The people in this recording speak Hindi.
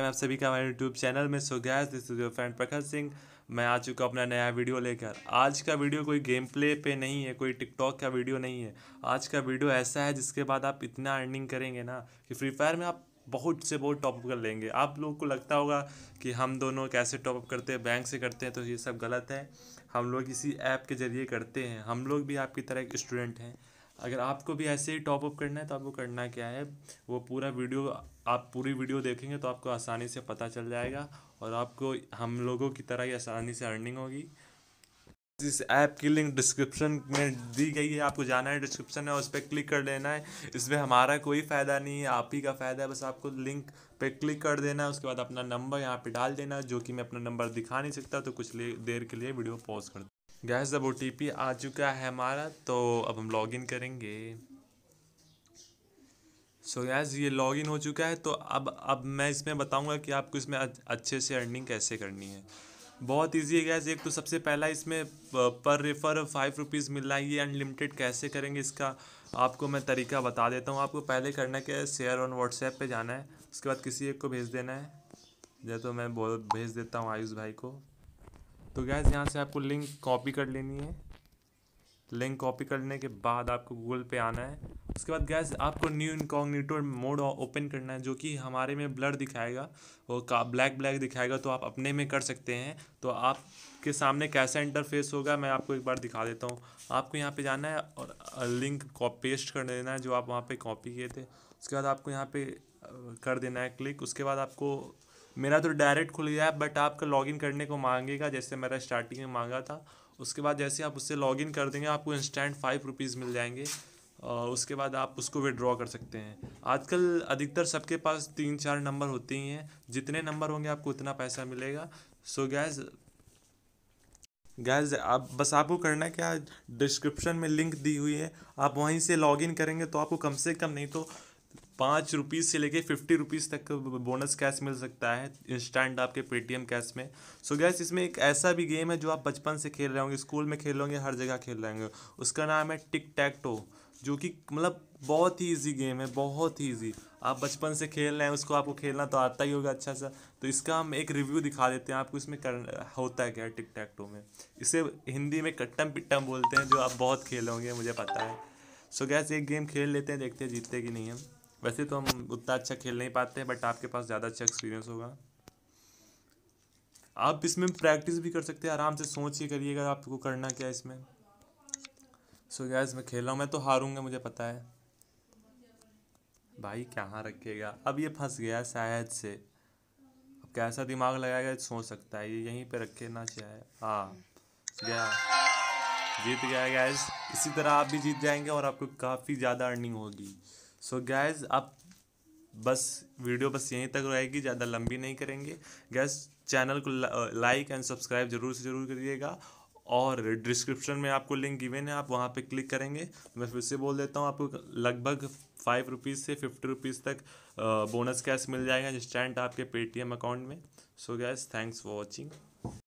मैं आप सभी का हमारे यूट्यूब चैनल में सो गया दिस इज योर फ्रेंड प्रखर सिंह मैं आ चुका अपना नया वीडियो लेकर आज का वीडियो कोई गेम प्ले पे नहीं है कोई टिकटॉक का वीडियो नहीं है आज का वीडियो ऐसा है जिसके बाद आप इतना अर्निंग करेंगे ना कि फ्री फायर में आप बहुत से बहुत टॉपअप कर लेंगे आप लोग को लगता होगा कि हम दोनों कैसे टॉपअप करते हैं बैंक से करते हैं तो ये सब गलत है हम लोग इसी ऐप के ज़रिए करते हैं हम लोग भी आपकी तरह एक स्टूडेंट हैं अगर आपको भी ऐसे ही टॉप अप करना है तो आपको करना क्या है वो पूरा वीडियो आप पूरी वीडियो देखेंगे तो आपको आसानी से पता चल जाएगा और आपको हम लोगों की तरह ही आसानी से अर्निंग होगी इस ऐप की लिंक डिस्क्रिप्शन में दी गई है आपको जाना है डिस्क्रिप्शन है उस पर क्लिक कर लेना है इसमें हमारा कोई फ़ायदा नहीं है आप ही का फ़ायदा है बस आपको लिंक पे क्लिक कर देना है उसके बाद अपना नंबर यहाँ पे डाल देना जो कि मैं अपना नंबर दिखा नहीं सकता तो कुछ देर के लिए वीडियो पॉज कर गैस जब ओ आ चुका है हमारा तो अब हम लॉगिन करेंगे सो so गैस ये लॉगिन हो चुका है तो अब अब मैं इसमें बताऊंगा कि आपको इसमें अच्छे से अर्निंग कैसे करनी है बहुत इजी है गैस एक तो सबसे पहला इसमें पर रेफ़र फाइव रुपीज़ मिल रहा है ये अनलिमिटेड कैसे करेंगे इसका आपको मैं तरीका बता देता हूँ आपको पहले करना क्या है शेयर ऑन व्हाट्सएप पर जाना है उसके बाद किसी एक को भेज देना है या तो मैं बोल भेज देता हूँ आयुष भाई को तो गैस यहाँ से आपको लिंक कॉपी कर लेनी है लिंक कॉपी करने के बाद आपको गूगल पे आना है उसके बाद गैस आपको न्यू इनकॉग्निटो मोड ओपन करना है जो कि हमारे में ब्लर दिखाएगा और का ब्लैक ब्लैक दिखाएगा तो आप अपने में कर सकते हैं तो आपके सामने कैसा इंटरफेस होगा मैं आपको एक बार दिखा देता हूँ आपको यहाँ पे जाना है और लिंक पेस्ट कर देना है जो आप वहाँ पर कॉपी किए थे उसके बाद आपको यहाँ पर कर देना है क्लिक उसके बाद आपको मेरा तो डायरेक्ट खुल गया है बट आपका लॉगिन करने को मांगेगा जैसे मेरा स्टार्टिंग में मांगा था उसके बाद जैसे आप उससे लॉगिन कर देंगे आपको इंस्टेंट फाइव रुपीज़ मिल जाएंगे और उसके बाद आप उसको विड्रॉ कर सकते हैं आजकल अधिकतर सबके पास तीन चार नंबर होते ही हैं जितने नंबर होंगे आपको उतना पैसा मिलेगा सो गैज़ गैज आप बस आपको करना क्या डिस्क्रिप्शन में लिंक दी हुई है आप वहीं से लॉगिन करेंगे तो आपको कम से कम नहीं तो पाँच रुपीज़ से लेके फिफ्टी रुपीज़ तक बोनस कैश मिल सकता है इंस्टेंट आपके पेटीएम कैश में सो so गैस इसमें एक ऐसा भी गेम है जो आप बचपन से खेल रहे होंगे स्कूल में खेल होंगे हर जगह खेल रहे होंगे उसका नाम है टिक टैक टो जो कि मतलब बहुत ही ईजी गेम है बहुत ही ईजी आप बचपन से खेल रहे हैं उसको आपको खेलना तो आता ही होगा अच्छा सा तो इसका हम एक रिव्यू दिखा देते हैं आपको इसमें कर होता है क्या टिक टैक टो में इसे हिंदी में कट्टम पिट्टम बोलते हैं जो आप बहुत खेल होंगे मुझे पता है सो so गैस एक गेम खेल लेते हैं देखते हैं जीतते कि नहीं हम वैसे तो हम उतना अच्छा खेल नहीं पाते हैं बट आपके पास ज़्यादा अच्छा एक्सपीरियंस होगा आप इसमें प्रैक्टिस भी कर सकते हैं आराम से सोच के करिएगा आपको करना क्या इसमें सो so गैस मैं खेल रहा हूँ मैं तो हारूंगा मुझे पता है भाई कहाँ रखेगा अब ये फंस गया शायद से अब कैसा दिमाग लगाएगा सोच सकता है ये यहीं पे ना चाहे हाँ गया जीत गया गैस इसी तरह आप भी जीत जाएंगे और आपको काफ़ी ज़्यादा अर्निंग होगी सो गैस आप बस वीडियो बस यहीं तक रहेगी ज़्यादा लंबी नहीं करेंगे गैस चैनल को लाइक एंड सब्सक्राइब जरूर से ज़रूर करिएगा और डिस्क्रिप्शन में आपको लिंक गिवेन है आप वहाँ पे क्लिक करेंगे मैं फिर से बोल देता हूँ आपको लगभग फाइव रुपीज़ से फिफ्टी रुपीज़ तक बोनस कैश मिल जाएगा इंस्टेंट आपके पेटीएम अकाउंट में so guys thanks for watching